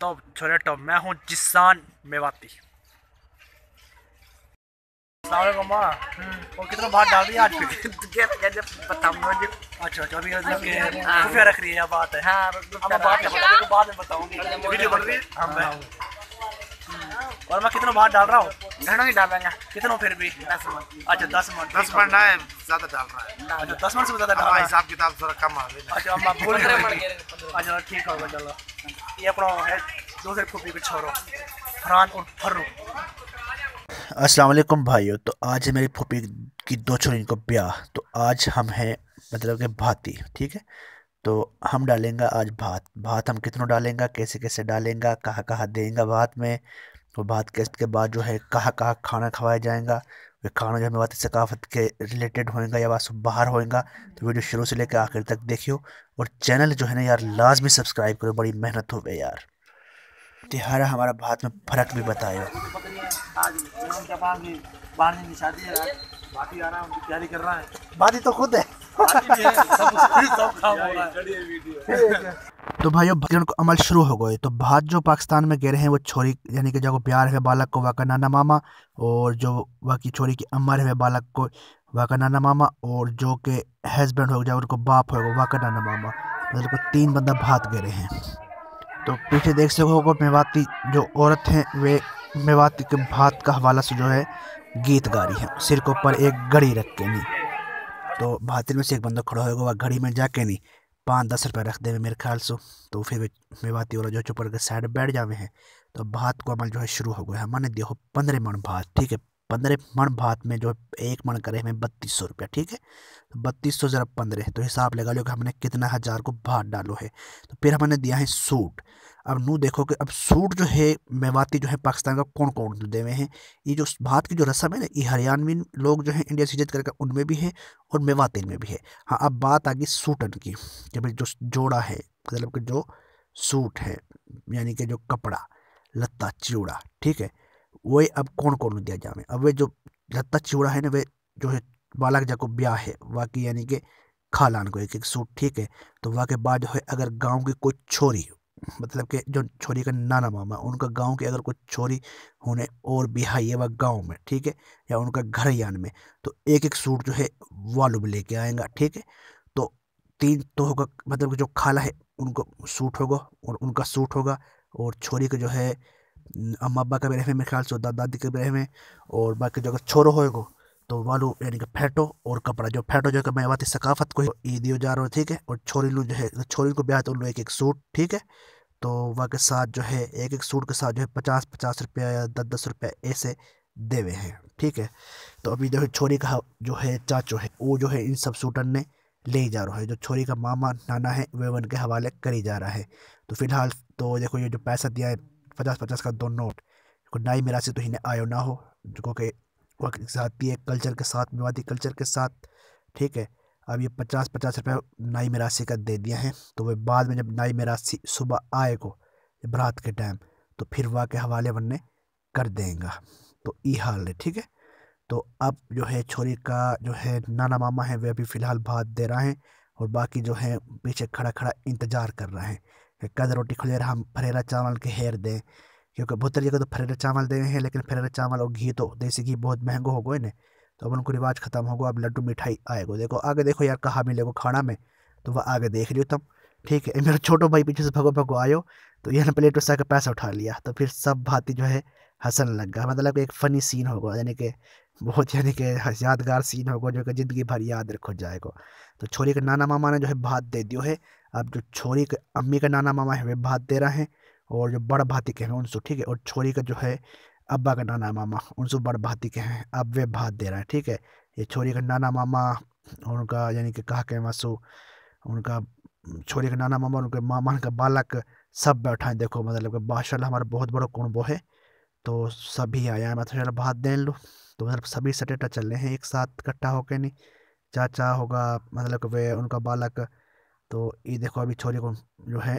तो छोरे टॉप तो मैं हूँ जिसान मेवाती वो हम्म, कितना बात डाल अच्छा, अच्छा, रही है आज अच्छा है बात है हाँ, बात बाद में बताऊंगी वीडियो बन रही है हाँ, हम्म, और मैं कितना बात डाल रहा हूँ घड़ों ही डालेंगे कितनों फिर भी दस अच्छा दस दस ना ज्यादा डाल रहा है अच्छा दस से ज्यादा डाल हिसाब किताब थोड़ा कम आ गया अच्छा अच्छा ठीक होगा चलो ये अपना है दूसरे छोड़ो फरहान और फर्रू अस्सलाम वालेकुम भाइयों तो आज मेरी फूफी की दो छोरी को ब्याह तो आज हम हैं मतलब के भाती ठीक है तो हम डालेंगे आज भात भात हम कितनों डालेंगे कैसे कैसे डालेंगे कहाँ कहाँ देंगे भात में और बात के के बाद जो है कहाँ कहाँ खाना खवाया जाएगा वे खाना जो हमें सकाफत के रिलेटेड होएगा या वास्तव बाहर होएगा तो वीडियो शुरू से लेकर आखिर तक देखियो और चैनल जो है ना यार लाजमी सब्सक्राइब करो बड़ी मेहनत हो गई यार तिहारा हमारा भारत में फ़र्क भी बताए बात ही तो खुद है तो भाई भजन को अमल शुरू हो गए तो भात जो पाकिस्तान में गहरे हैं वो छोरी यानी कि जो प्यार है बालक को वाका नाना मामा और जो वाकी छोरी की अमर है बालक को वाका नाना मामा और जो के हस्बैंड हो जाए उनको बाप होगा वाका नाना मामा मतलब तो तीन बंदा भात गहरे हैं तो पीछे देख सकोगे मेवाती जो औरत हैं वे मेवाती के भात का हवाला से जो है गीत गा रही है सिर के ऊपर एक घड़ी रख के नहीं तो भातिल में से एक बंदा खड़ा होगा वह घड़ी में जाके नहीं पाँच दस रुपये रख देवे मेरे ख्याल से तो फिर बात वाला जो चुपड़ के साइड बैठ जावे हैं तो भात को अमल जो है शुरू हो गया है मैंने देखो पंद्रह मिनट भात ठीक है पंद्रह मण भात में जो एक मण करे हमें बत्तीस सौ रुपया ठीक है तो बत्तीस सौ ज़रा पंद्रह तो हिसाब लगा लो कि हमने कितना हज़ार को भात डालो है तो फिर हमने दिया है सूट अब नू देखो कि अब सूट जो है मेवाती जो है पाकिस्तान का कौन कौन देवे हैं ये जो भात की जो रस्म है ना ये हरियाणवी लोग जो है इंडिया से करके उनमें भी है और मेवातिन में भी है हाँ अब बात आ गई सूटन की कि भाई जो जोड़ा है मतलब कि जो सूट है यानी कि जो कपड़ा लत्ता चिड़ा ठीक है वही अब कौन कौन दिया जावे अब वे जो लत्ता चूड़ा है ना वे जो है बालक जा को ब्याह है वाकई यानी कि खालान को एक एक सूट ठीक है तो के बाद जो है अगर गांव की कोई छोरी मतलब के जो छोरी का नाना मामा उनका गांव की अगर कोई छोरी होने और बिहाई है वह गांव में ठीक है या उनका घर यान में तो एक एक सूट जो है वालू में लेके आएगा ठीक है तो तीन तो होगा मतलब कि जो खाला है उनको सूट होगा और उनका सूट होगा और छोरी का जो है अम्मा अब्बा का ब्रह मेरे ख्याल से दादा दादी के ब्रह में और बाकी जो अगर छोरो होएगो तो वालू यानी कि फैटो और कपड़ा जो फैटो जो कि मैं वाती सकाफत को ईद हो जा रहा हूँ ठीक है और छोरी लू जो है छोरी को ब्याह तो लो एक एक सूट ठीक है तो वह के साथ जो है एक एक सूट के साथ जो है पचास पचास रुपया या दस दस रुपया ऐसे देवे हैं ठीक है तो अभी जो है छोरी का जो है चाचो है वो जो है इन सब सूटन ने ले जा रहा है जो छोरी का मामा नाना है वे उनके हवाले करी जा रहा है तो फिलहाल तो देखो ये जो पैसा दिया है पचास पचास का दो नोट नाई मेरा से तो ही आयो ना हो जो कि वक्त जाती है कल्चर के साथ विवादी कल्चर के साथ ठीक है अब ये पचास पचास रुपये नाई मेरासी का दे दिया है तो वह बाद में जब नाई मेरासी सुबह आए को रात के टाइम तो फिर वाह के हवाले बनने कर देगा तो ये हाल है ठीक है तो अब जो है छोरी का जो है नाना मामा है वह अभी फ़िलहाल भात दे रहा है और बाकी जो है पीछे खड़ा खड़ा इंतज़ार कर रहे हैं कद रोटी खुलेर हम फरेरा चावल के हेर दें क्योंकि बहुत तरीके तो फरेरा चावल देने हैं लेकिन फरेरा चावल और घी तो देसी घी बहुत महंगो हो गए ना तो अब उनको रिवाज ख़त्म होगा अब लड्डू मिठाई आएगा देखो आगे देखो यार कहाँ मिलेगा खाना में तो वह आगे देख लियो तुम ठीक है मेरा छोटो भाई पीछे से भगो भगो आयो तो यह प्लेट उसका पैसा उठा लिया तो फिर सब भाती जो है हंसन लग गया मतलब एक फ़नी सीन होगा यानी कि बहुत यानी कि यादगार सीन होगा जो कि ज़िंदगी भर याद रखो जाएगा तो छोरी के नाना मामा ने जो है भात दे दियो है अब जो छोरी के अम्मी का नाना मामा है वे भात दे रहे हैं और जो बड़ भाती के हैं उनसे ठीक है और छोरी का जो है अब्बा का नाना मामा उनसे बड़ भाती के हैं अब वे भात दे रहे हैं ठीक है ये छोरी का नाना मामा उनका यानी कि कहा के वसो उनका छोरी का नाना मामा उनके मामा का बालक सब बैठा है देखो मतलब कि बादशाह हमारा बहुत बड़ा कुणबो है तो सभी आया है मतलब भात दे लो तो मतलब सभी सटेटा चल रहे हैं एक साथ इकट्ठा होकर नहीं चाचा होगा मतलब वे उनका बालक तो ये देखो अभी छोरे को जो है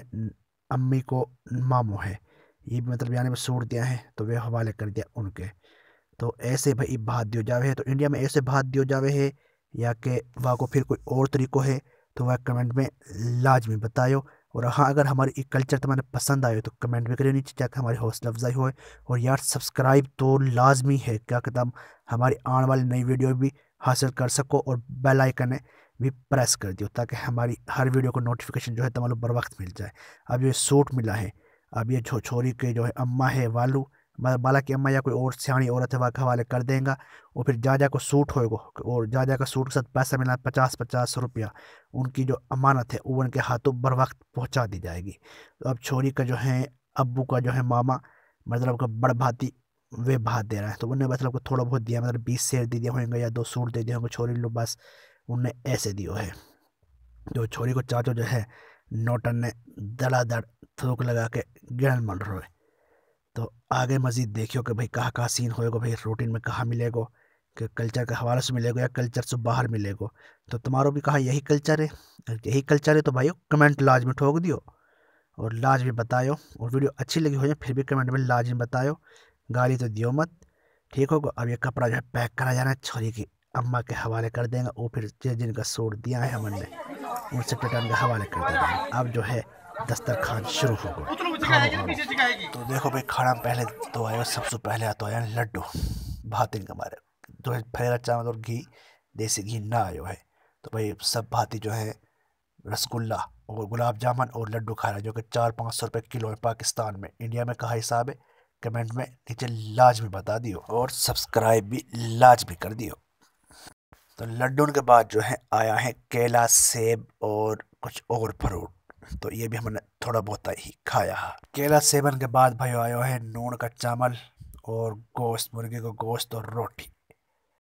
अम्मी को मामो है ये भी मतलब यानी सूट दिया है तो वे हवाले कर दिया उनके तो ऐसे भाई भात दियो जावे है तो इंडिया में ऐसे भात दियो जावे है या कि वह को फिर कोई और तरीको है तो वह कमेंट में लाजमी बताओ और हाँ अगर हमारी ये कल्चर तुम्हारे पसंद आए तो कमेंट भी करिए नीचे चाहे हमारी हौसला अफजाई हो और यार सब्सक्राइब तो लाजमी है क्या कदम हमारी आने वाली नई वीडियो भी हासिल कर सको और बेल आइकन है भी प्रेस कर दियो ताकि हमारी हर वीडियो को नोटिफिकेशन जो है तमाम बर वक्त मिल जाए अब ये सूट मिला है अब ये छो छोरी के जो है अम्मा है वालू बाला की अम्मा या कोई और सियाणी औरत है वहाँ के हवाले कर देगा और फिर जाजा को सूट होएगा और जाजा का सूट के साथ पैसा मिला पचास पचास रुपया उनकी जो अमानत है वो उनके हाथों बर वक्त पहुँचा दी जाएगी तो अब छोरी का जो है अबू का जो है मामा मतलब का बड़ भाती वे भात दे रहा है तो उन्हें मतलब को थोड़ा बहुत दिया मतलब बीस सेर दे दिया होंगे या दो सूट दे दिए होंगे छोरी लो बस उनने ऐसे दियो है जो छोरी को चाचो जो है नोटन ने दड़ थूक लगा के गिरन मल रो तो आगे मज़ीद देखियो कि भाई कहाँ कहाँ सीन होएगा भाई रूटीन में कहाँ मिलेगा कि कल्चर के हवाले से मिलेगा या कल्चर से बाहर मिलेगा तो तुम्हारो भी कहा यही कल्चर है यही कल्चर है तो भाई कमेंट लाज में ठोक दियो और लाज में बतायो और वीडियो अच्छी लगी हो जाए फिर भी कमेंट में लाज में बतायो गाली तो दियो मत ठीक होगा अब ये कपड़ा जो है पैक करा जाना है छोरी की अम्मा के हवाले कर देंगे और फिर जिन जिनका सूट दिया है अमन ने उनसे टटन के हवाले कर देंगे अब जो है दस्तरखान शुरू हो गया तो देखो भाई खाना पहले तो आया सबसे पहले आता आया लड्डू भाती के हमारे जो है फैला चावल और घी देसी घी ना आयो है तो भाई सब भाती जो है रसगुल्ला और गुलाब जामुन और लड्डू खा रहे हैं जो कि चार पाँच सौ रुपये किलो है पाकिस्तान में इंडिया में कहा हिसाब है कमेंट में नीचे लाजमी बता दियो और सब्सक्राइब भी लाजमी कर दियो तो लड्डून के बाद जो है आया है केला सेब और कुछ और फ्रूट तो ये भी हमने थोड़ा बहुत तो ही खाया केला सेबन के बाद भाई आया है नून का चावल और गोश्त मुर्गे को गोश्त और रोटी